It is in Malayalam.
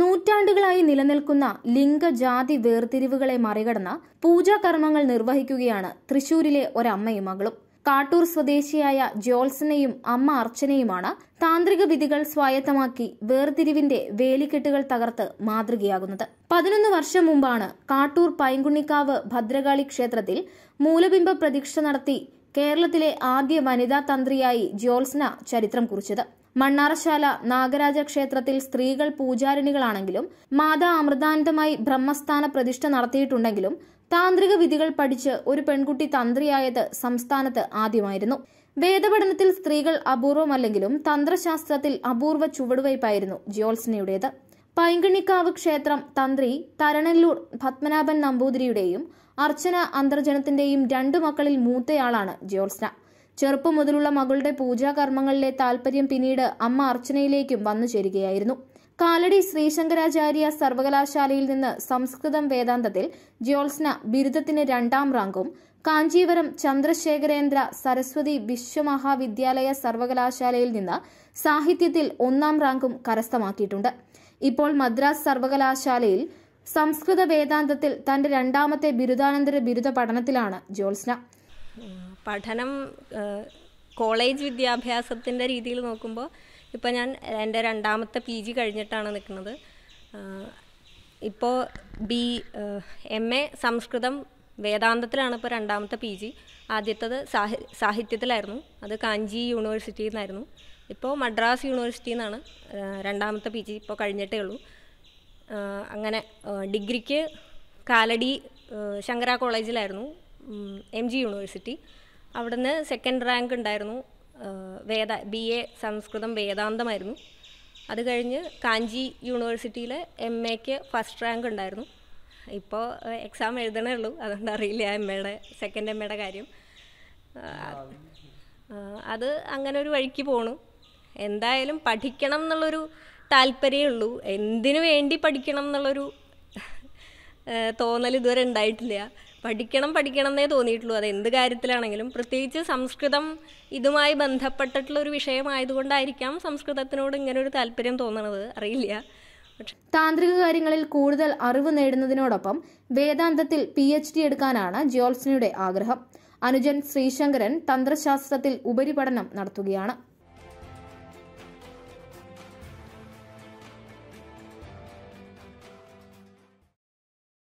നൂറ്റാണ്ടുകളായി നിലനിൽക്കുന്ന ലിംഗജാതി വേർതിരിവുകളെ മറികടന്ന പൂജാകർമ്മങ്ങൾ നിർവഹിക്കുകയാണ് തൃശൂരിലെ ഒരമ്മയും മകളും കാട്ടൂർ സ്വദേശിയായ ജോൾസനെയും അമ്മ അർച്ചനയുമാണ് താന്ത്രിക വിധികൾ സ്വായത്തമാക്കി വേർതിരിവിന്റെ വേലിക്കെട്ടുകൾ തകർത്ത് മാതൃകയാകുന്നത് പതിനൊന്ന് വർഷം മുമ്പാണ് കാട്ടൂർ പൈങ്കുണിക്കാവ് ഭദ്രകാളി ക്ഷേത്രത്തിൽ മൂലബിംബ പ്രതീക്ഷ നടത്തി കേരളത്തിലെ ആദ്യ വനിതാ തന്ത്രിയായി ജ്യോത്സ്ന ചരിത്രം കുറിച്ചത് മണ്ണാറശാല നാഗരാജ ക്ഷേത്രത്തിൽ സ്ത്രീകൾ പൂജാരിണികളാണെങ്കിലും മാതാ അമൃതാനന്ദമായി ബ്രഹ്മസ്ഥാന പ്രതിഷ്ഠ നടത്തിയിട്ടുണ്ടെങ്കിലും താന്ത്രിക വിധികൾ പഠിച്ച് ഒരു പെൺകുട്ടി തന്ത്രിയായത് സംസ്ഥാനത്ത് ആദ്യമായിരുന്നു വേദപഠനത്തിൽ സ്ത്രീകൾ അപൂർവമല്ലെങ്കിലും തന്ത്രശാസ്ത്രത്തിൽ അപൂർവ ചുവടുവയ്പായിരുന്നു ജ്യോത്സ്നയുടേത് പൈങ്കണിക്കാവ് ക്ഷേത്രം തന്ത്രി തരണല്ലൂർ പത്മനാഭൻ നമ്പൂതിരിയുടെയും അർച്ചന അന്തർജനത്തിന്റെയും രണ്ടു മക്കളിൽ മൂത്തയാളാണ് ജ്യോത്സ്ന ചെറുപ്പം മുതലുള്ള മകളുടെ പൂജാകർമ്മങ്ങളിലെ താല്പര്യം പിന്നീട് അമ്മ അർച്ചനയിലേക്കും വന്നു ചേരുകയായിരുന്നു കാലടി ശ്രീശങ്കരാചാര്യ സർവകലാശാലയിൽ നിന്ന് സംസ്കൃതം വേദാന്തത്തിൽ ജ്യോത്സ്ന ബിരുദത്തിന് രണ്ടാം റാങ്കും കാഞ്ചീവരം ചന്ദ്രശേഖരേന്ദ്ര സരസ്വതി വിശ്വമഹാവിദ്യാലയ സർവകലാശാലയിൽ നിന്ന് സാഹിത്യത്തിൽ ഒന്നാം റാങ്കും കരസ്ഥമാക്കിയിട്ടുണ്ട് ഇപ്പോൾ മദ്രാസ് സർവകലാശാലയിൽ സംസ്കൃത വേദാന്തത്തിൽ തന്റെ രണ്ടാമത്തെ ബിരുദാനന്തര ബിരുദ പഠനത്തിലാണ് ജോത്സ്ന പഠനം കോളേജ് വിദ്യാഭ്യാസത്തിൻ്റെ രീതിയിൽ നോക്കുമ്പോൾ ഇപ്പോൾ ഞാൻ എൻ്റെ രണ്ടാമത്തെ പി ജി കഴിഞ്ഞിട്ടാണ് നിൽക്കുന്നത് ഇപ്പോൾ ബി എം എ സംസ്കൃതം വേദാന്തത്തിലാണ് ഇപ്പോൾ രണ്ടാമത്തെ പി ജി ആദ്യത്തത് സാഹി സാഹിത്യത്തിലായിരുന്നു അത് കാഞ്ചി യൂണിവേഴ്സിറ്റിയിൽ നിന്നായിരുന്നു ഇപ്പോൾ മദ്രാസ് യൂണിവേഴ്സിറ്റിയിൽ നിന്നാണ് രണ്ടാമത്തെ പി ജി ഇപ്പോൾ കഴിഞ്ഞിട്ടേ ഉള്ളൂ അങ്ങനെ ഡിഗ്രിക്ക് കാലടി ശങ്കര കോളേജിലായിരുന്നു എം ജി യൂണിവേഴ്സിറ്റി അവിടുന്ന് സെക്കൻഡ് റാങ്ക് ഉണ്ടായിരുന്നു വേദ ബി എ സംസ്കൃതം വേദാന്തമായിരുന്നു അത് കഴിഞ്ഞ് കാഞ്ചി യൂണിവേഴ്സിറ്റിയിലെ എം എക്ക് ഫസ്റ്റ് റാങ്ക് ഉണ്ടായിരുന്നു ഇപ്പോൾ എക്സാം എഴുതണേ ഉള്ളൂ അതുകൊണ്ട് അറിയില്ല എം എയുടെ സെക്കൻഡ് എം എയുടെ കാര്യം അത് അങ്ങനെ ഒരു വഴിക്ക് പോണു എന്തായാലും പഠിക്കണം എന്നുള്ളൊരു താല്പര്യമേ ഉള്ളൂ എന്തിനു വേണ്ടി പഠിക്കണം എന്നുള്ളൊരു തോന്നൽ ഇതുവരെ ഉണ്ടായിട്ടില്ല പഠിക്കണം പഠിക്കണം എന്നേ തോന്നിയിട്ടുള്ളൂ അത് എന്ത് കാര്യത്തിലാണെങ്കിലും പ്രത്യേകിച്ച് സംസ്കൃതം ഇതുമായി ബന്ധപ്പെട്ടിട്ടുള്ള ഒരു വിഷയമായതുകൊണ്ടായിരിക്കാം സംസ്കൃതത്തിനോട് ഇങ്ങനെ ഒരു താല്പര്യം തോന്നണത് അറിയില്ല താന്ത്രിക കാര്യങ്ങളിൽ കൂടുതൽ അറിവ് നേടുന്നതിനോടൊപ്പം വേദാന്തത്തിൽ പി എച്ച് ഡി എടുക്കാനാണ് ജിയോത്സനയുടെ ആഗ്രഹം അനുജൻ ശ്രീശങ്കരൻ തന്ത്രശാസ്ത്രത്തിൽ ഉപരിപഠനം നടത്തുകയാണ്